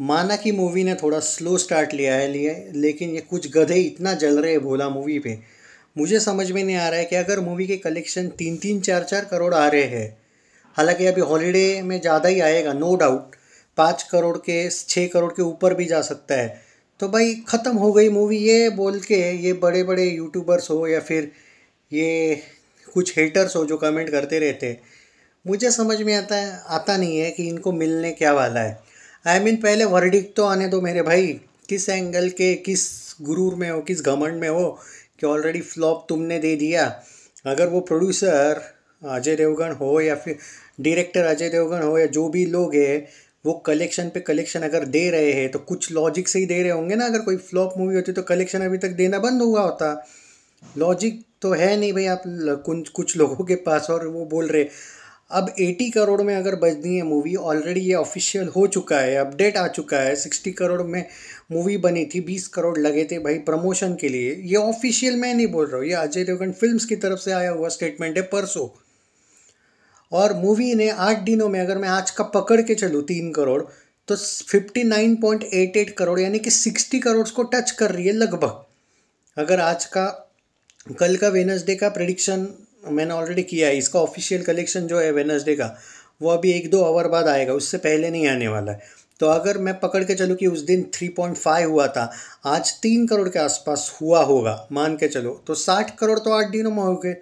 माना कि मूवी ने थोड़ा स्लो स्टार्ट लिया है लिए लेकिन ये कुछ गधे इतना जल रहे भोला मूवी पे मुझे समझ में नहीं आ रहा है कि अगर मूवी के कलेक्शन तीन तीन चार चार करोड़ आ रहे हैं हालांकि अभी हॉलीडे में ज़्यादा ही आएगा नो डाउट पाँच करोड़ के छः करोड़ के ऊपर भी जा सकता है तो भाई ख़त्म हो गई मूवी ये बोल के ये बड़े बड़े यूट्यूबर्स हो या फिर ये कुछ हेटर्स हो जो कमेंट करते रहते मुझे समझ में आता है आता नहीं है कि इनको मिलने क्या वाला है आई I मीन mean, पहले वर्डिक तो आने दो मेरे भाई किस एंगल के किस गुरूर में हो किस घमंड में हो कि ऑलरेडी फ्लॉप तुमने दे दिया अगर वो प्रोड्यूसर अजय देवगन हो या फिर डायरेक्टर अजय देवगन हो या जो भी लोग हैं वो कलेक्शन पे कलेक्शन अगर दे रहे हैं तो कुछ लॉजिक से ही दे रहे होंगे ना अगर कोई फ्लॉप मूवी होती तो कलेक्शन अभी तक देना बंद हुआ होता लॉजिक तो है नहीं भाई आप कुछ कुछ लोगों के पास और वो बोल रहे अब 80 करोड़ में अगर बजनी है मूवी ऑलरेडी ये ऑफिशियल हो चुका है अपडेट आ चुका है 60 करोड़ में मूवी बनी थी 20 करोड़ लगे थे भाई प्रमोशन के लिए ये ऑफिशियल मैं नहीं बोल रहा हूँ ये अजय देवगन फिल्म्स की तरफ से आया हुआ स्टेटमेंट है परसों और मूवी ने आठ दिनों में अगर मैं आज का पकड़ के चलूँ तीन करोड़ तो एट करोड़ यानी कि सिक्सटी करोड़ को टच कर रही है लगभग अगर आज का कल का वेनसडे का प्रडिक्शन मैंने ऑलरेडी किया है इसका ऑफिशियल कलेक्शन जो है वेनसडे का वो अभी एक दो आवर बाद आएगा उससे पहले नहीं आने वाला है तो अगर मैं पकड़ के चलूँ कि उस दिन 3.5 हुआ था आज तीन करोड़ के आसपास हुआ होगा मान के चलो तो साठ करोड़ तो आठ दिनों में हो गए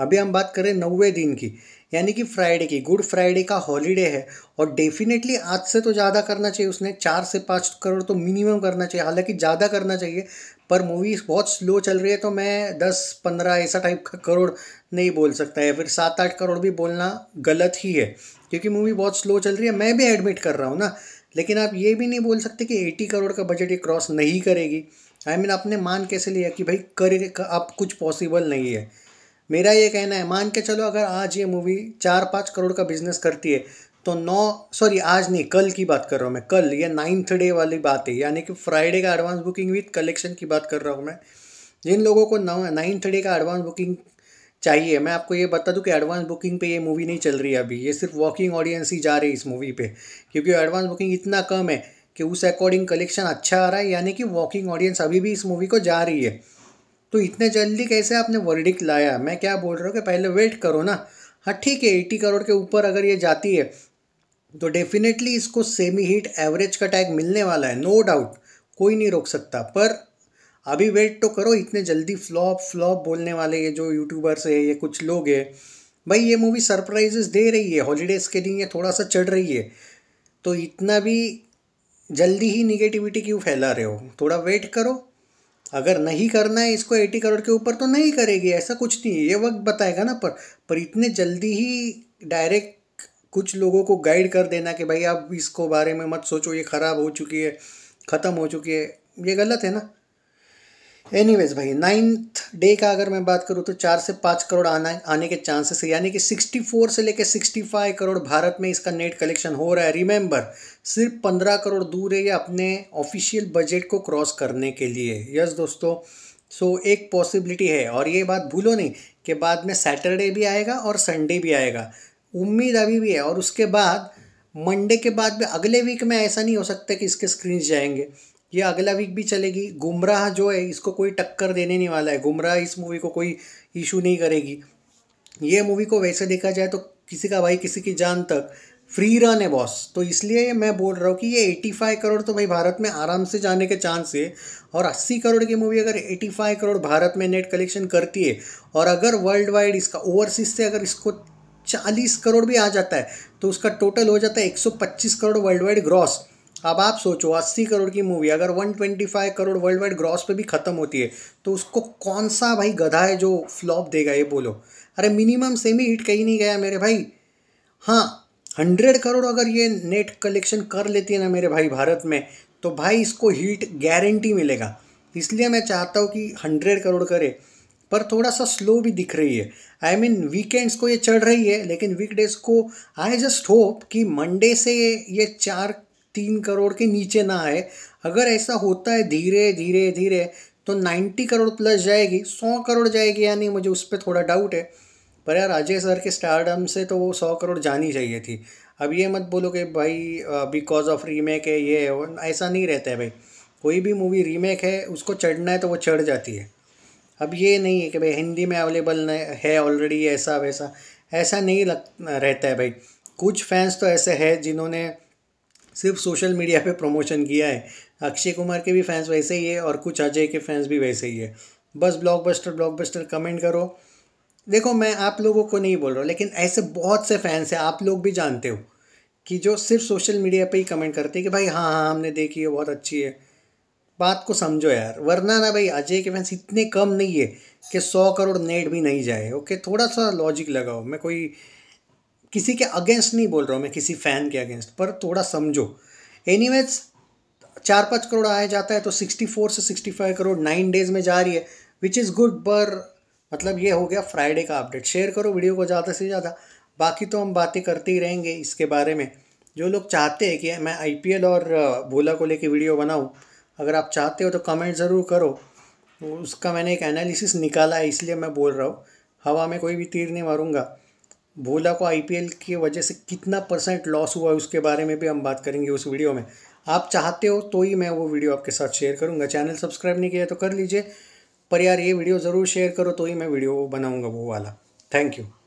अभी हम बात करें नौवे दिन की यानी कि फ्राइडे की गुड फ्राइडे का हॉलीडे है और डेफिनेटली आज से तो ज़्यादा करना चाहिए उसने चार से पाँच करोड़ तो मिनिमम करना चाहिए हालांकि ज़्यादा करना चाहिए पर मूवी बहुत स्लो चल रही है तो मैं दस पंद्रह ऐसा टाइप का करोड़ नहीं बोल सकता या फिर सात आठ करोड़ भी बोलना गलत ही है क्योंकि मूवी बहुत स्लो चल रही है मैं भी एडमिट कर रहा हूँ ना लेकिन आप ये भी नहीं बोल सकते कि एटी करोड़ का बजट ये क्रॉस नहीं करेगी आई I मीन mean, आपने मान कैसे लिया कि भाई करे अब कुछ पॉसिबल नहीं है मेरा ये कहना है मान के चलो अगर आज ये मूवी चार पाँच करोड़ का बिजनेस करती है तो नौ सॉरी आज नहीं कल की बात कर रहा हूँ मैं कल ये नाइन्थ डे वाली बात है यानी कि फ्राइडे का एडवांस बुकिंग विथ कलेक्शन की बात कर रहा हूँ मैं जिन लोगों को नौ नाइन्थ डे का एडवांस बुकिंग चाहिए मैं आपको ये बता दूं कि एडवांस बुकिंग पे ये मूवी नहीं चल रही है अभी ये सिर्फ वॉकिंग ऑडियंस ही जा रही है इस मूवी पे क्योंकि एडवांस बुकिंग इतना कम है कि उस अकॉर्डिंग कलेक्शन अच्छा आ रहा है यानी कि वॉकिंग ऑडियंस अभी भी इस मूवी को जा रही है तो इतने जल्दी कैसे आपने वर्डिक लाया मैं क्या बोल रहा हूँ कि पहले वेट करो ना हाँ ठीक है एट्टी करोड़ के ऊपर अगर ये जाती है तो डेफिनेटली इसको सेमी हीट एवरेज का टैग मिलने वाला है नो no डाउट कोई नहीं रोक सकता पर अभी वेट तो करो इतने जल्दी फ्लॉप फ्लॉप बोलने वाले ये जो यूट्यूबर्स है ये कुछ लोग है भाई ये मूवी सरप्राइजेस दे रही है हॉलीडेज़ के लिए थोड़ा सा चढ़ रही है तो इतना भी जल्दी ही निगेटिविटी क्यों फैला रहे हो थोड़ा वेट करो अगर नहीं करना है इसको एटी करोड़ के ऊपर तो नहीं करेगी ऐसा कुछ नहीं है ये वक्त बताएगा ना पर पर इतने जल्दी ही डायरेक्ट कुछ लोगों को गाइड कर देना कि भाई आप इसको बारे में मत सोचो ये ख़राब हो चुकी है ख़त्म हो चुकी है ये गलत है ना एनीवेज भाई नाइन्थ डे का अगर मैं बात करूँ तो चार से पाँच करोड़ आना आने के चांसेस है यानी कि सिक्सटी फोर से लेकर सिक्सटी फाइव करोड़ भारत में इसका नेट कलेक्शन हो रहा है रिमेंबर सिर्फ पंद्रह करोड़ दूर है ये अपने ऑफिशियल बजट को क्रॉस करने के लिए यस दोस्तों सो so, एक पॉसिबिलिटी है और ये बात भूलो नहीं कि बाद में सैटरडे भी आएगा और संडे भी आएगा उम्मीद अभी भी है और उसके बाद मंडे के बाद भी अगले वीक में ऐसा नहीं हो सकता कि इसके स्क्रीन जाएंगे ये अगला वीक भी चलेगी गुमराह जो है इसको कोई टक्कर देने नहीं वाला है गुमराह इस मूवी को कोई इशू नहीं करेगी ये मूवी को वैसे देखा जाए तो किसी का भाई किसी की जान तक फ्री रन है बॉस तो इसलिए मैं बोल रहा हूँ कि ये एटी फाइव करोड़ तो भाई भारत में आराम से जाने के चांस है और अस्सी करोड़ की मूवी अगर एटी फाइव करोड़ भारत में नेट कलेक्शन करती है और अगर वर्ल्ड वाइड इसका ओवरसीज से अगर इसको चालीस करोड़ भी आ जाता है तो उसका टोटल हो जाता है एक सौ पच्चीस करोड़ वर्ल्ड वाइड ग्रॉस अब आप सोचो अस्सी करोड़ की मूवी अगर one twenty five crore world wide gross पे भी ख़त्म होती है तो उसको कौन सा भाई गधा है जो फ्लॉप देगा ये बोलो अरे मिनिमम सेमी हिट कहीं नहीं गया मेरे भाई हाँ हंड्रेड करोड़ अगर ये नेट कलेक्शन कर लेती है ना मेरे भाई भारत में तो भाई इसको हीट गारंटी मिलेगा इसलिए मैं चाहता हूँ कि हंड्रेड करोड़ करे पर थोड़ा सा स्लो भी दिख रही है आई मीन वीकेंड्स को ये चढ़ रही है लेकिन वीकडेज को आई जस्ट होप कि मंडे से ये चार तीन करोड़ के नीचे ना आए अगर ऐसा होता है धीरे धीरे धीरे तो नाइन्टी करोड़ प्लस जाएगी सौ करोड़ जाएगी या नहीं मुझे उस पर थोड़ा डाउट है पर यार अजय सर के स्टारडम से तो वो सौ करोड़ जानी चाहिए थी अब ये मत बोलो कि भाई बिकॉज ऑफ रीमेक है ये है ऐसा नहीं रहता है भाई कोई भी मूवी रीमेक है उसको चढ़ना है तो वो चढ़ जाती है अब ये नहीं है कि भाई हिंदी में अवेलेबल है ऑलरेडी ऐसा वैसा ऐसा नहीं लग रहता है भाई कुछ फैंस तो ऐसे हैं जिन्होंने सिर्फ सोशल मीडिया पे प्रमोशन किया है अक्षय कुमार के भी फैंस वैसे ही है और कुछ अजय के फैंस भी वैसे ही है बस ब्लॉकबस्टर ब्लॉकबस्टर कमेंट करो देखो मैं आप लोगों को नहीं बोल रहा हूँ लेकिन ऐसे बहुत से फैंस हैं आप लोग भी जानते हो कि जो सिर्फ सोशल मीडिया पे ही कमेंट करते हैं कि भाई हाँ हाँ हमने देखी है बहुत अच्छी है बात को समझो यार वरना ना भाई अजय के फैंस इतने कम नहीं है कि सौ करोड़ नेट भी नहीं जाए ओके थोड़ा सा लॉजिक लगाओ मैं कोई किसी के अगेंस्ट नहीं बोल रहा हूँ मैं किसी फ़ैन के अगेंस्ट पर थोड़ा समझो वेज़ चार पाँच करोड़ आया जाता है तो सिक्सटी फोर से sixty five crore nine days में जा रही है विच इज़ गुड पर मतलब ये हो गया फ्राइडे का अपडेट शेयर करो वीडियो को ज़्यादा से ज़्यादा बाकी तो हम बातें करते ही रहेंगे इसके बारे में जो लोग चाहते हैं कि मैं आई और भोला को लेके वीडियो बनाऊँ अगर आप चाहते हो तो कमेंट ज़रूर करो उसका मैंने एक एनालिसिस निकाला है इसलिए मैं बोल रहा हूँ हवा में कोई भी तीर नहीं मारूंगा भोला को आईपीएल की वजह से कितना परसेंट लॉस हुआ उसके बारे में भी हम बात करेंगे उस वीडियो में आप चाहते हो तो ही मैं वो वीडियो आपके साथ शेयर करूँगा चैनल सब्सक्राइब नहीं किया तो कर लीजिए पर यार ये वीडियो ज़रूर शेयर करो तो ही मैं वीडियो बनाऊँगा वो वाला थैंक यू